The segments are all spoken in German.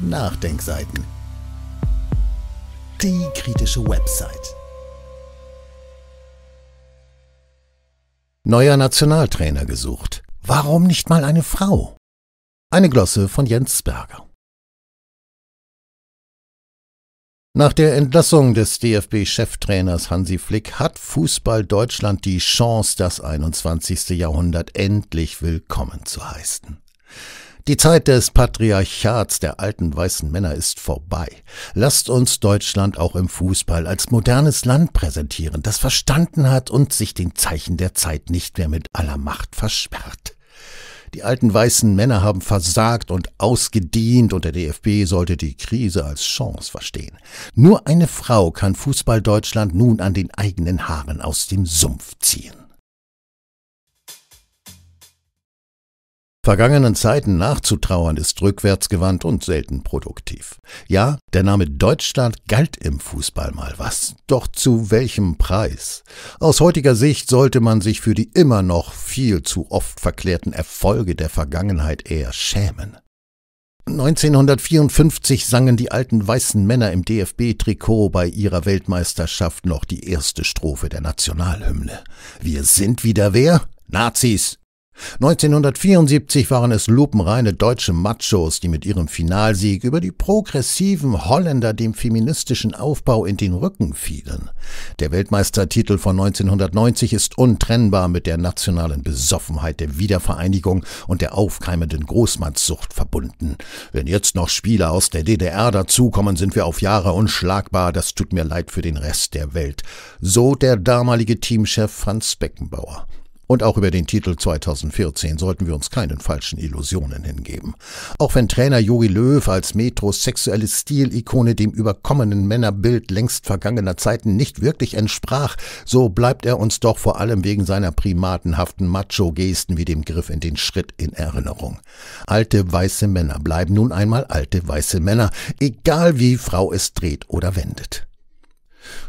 Nachdenkseiten. Die kritische Website. Neuer Nationaltrainer gesucht. Warum nicht mal eine Frau? Eine Glosse von Jens Berger. Nach der Entlassung des DFB-Cheftrainers Hansi Flick hat Fußball Deutschland die Chance, das 21. Jahrhundert endlich willkommen zu heißen. Die Zeit des Patriarchats der alten weißen Männer ist vorbei. Lasst uns Deutschland auch im Fußball als modernes Land präsentieren, das verstanden hat und sich den Zeichen der Zeit nicht mehr mit aller Macht versperrt. Die alten weißen Männer haben versagt und ausgedient und der DFB sollte die Krise als Chance verstehen. Nur eine Frau kann Fußball Deutschland nun an den eigenen Haaren aus dem Sumpf ziehen. Vergangenen Zeiten nachzutrauern ist rückwärtsgewandt und selten produktiv. Ja, der Name Deutschland galt im Fußball mal was, doch zu welchem Preis? Aus heutiger Sicht sollte man sich für die immer noch viel zu oft verklärten Erfolge der Vergangenheit eher schämen. 1954 sangen die alten weißen Männer im DFB-Trikot bei ihrer Weltmeisterschaft noch die erste Strophe der Nationalhymne. Wir sind wieder wer? Nazis, 1974 waren es lupenreine deutsche Machos, die mit ihrem Finalsieg über die progressiven Holländer dem feministischen Aufbau in den Rücken fielen. Der Weltmeistertitel von 1990 ist untrennbar mit der nationalen Besoffenheit der Wiedervereinigung und der aufkeimenden Großmannssucht verbunden. Wenn jetzt noch Spieler aus der DDR dazukommen, sind wir auf Jahre unschlagbar. Das tut mir leid für den Rest der Welt. So der damalige Teamchef Franz Beckenbauer. Und auch über den Titel 2014 sollten wir uns keinen falschen Illusionen hingeben. Auch wenn Trainer Jogi Löw als sexuelle Stilikone dem überkommenen Männerbild längst vergangener Zeiten nicht wirklich entsprach, so bleibt er uns doch vor allem wegen seiner primatenhaften Macho-Gesten wie dem Griff in den Schritt in Erinnerung. Alte weiße Männer bleiben nun einmal alte weiße Männer, egal wie Frau es dreht oder wendet.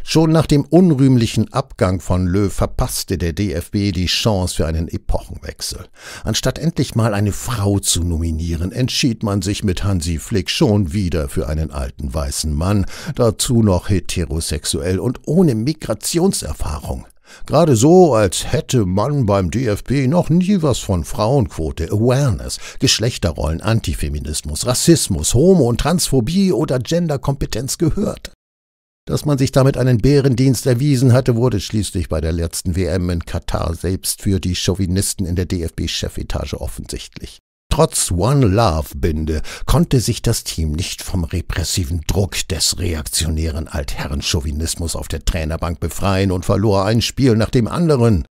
Schon nach dem unrühmlichen Abgang von Löw verpasste der DFB die Chance für einen Epochenwechsel. Anstatt endlich mal eine Frau zu nominieren, entschied man sich mit Hansi Flick schon wieder für einen alten weißen Mann, dazu noch heterosexuell und ohne Migrationserfahrung. Gerade so, als hätte man beim DFB noch nie was von Frauenquote, Awareness, Geschlechterrollen, Antifeminismus, Rassismus, Homo- und Transphobie oder Genderkompetenz gehört. Dass man sich damit einen Bärendienst erwiesen hatte, wurde schließlich bei der letzten WM in Katar selbst für die Chauvinisten in der DFB-Chefetage offensichtlich. Trotz One-Love-Binde konnte sich das Team nicht vom repressiven Druck des reaktionären Altherren-Chauvinismus auf der Trainerbank befreien und verlor ein Spiel nach dem anderen.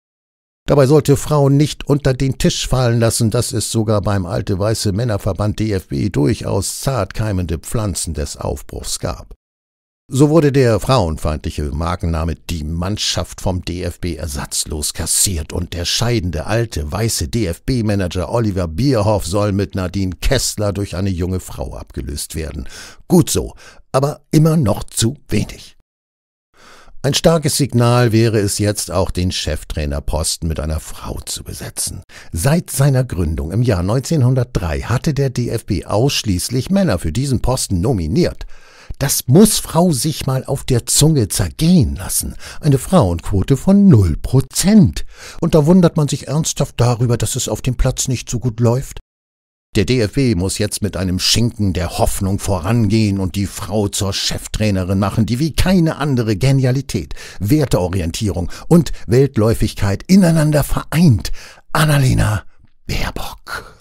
Dabei sollte Frauen nicht unter den Tisch fallen lassen, das ist sogar beim Alte Weiße Männerverband DFB durchaus zart keimende Pflanzen des Aufbruchs gab. So wurde der frauenfeindliche Markenname Die Mannschaft vom DFB ersatzlos kassiert und der scheidende alte weiße DFB-Manager Oliver Bierhoff soll mit Nadine Kessler durch eine junge Frau abgelöst werden. Gut so, aber immer noch zu wenig. Ein starkes Signal wäre es jetzt auch, den Cheftrainerposten mit einer Frau zu besetzen. Seit seiner Gründung im Jahr 1903 hatte der DFB ausschließlich Männer für diesen Posten nominiert. Das muss Frau sich mal auf der Zunge zergehen lassen. Eine Frauenquote von null Prozent. Und da wundert man sich ernsthaft darüber, dass es auf dem Platz nicht so gut läuft. Der DFW muss jetzt mit einem Schinken der Hoffnung vorangehen und die Frau zur Cheftrainerin machen, die wie keine andere Genialität, Werteorientierung und Weltläufigkeit ineinander vereint. Annalena Baerbock.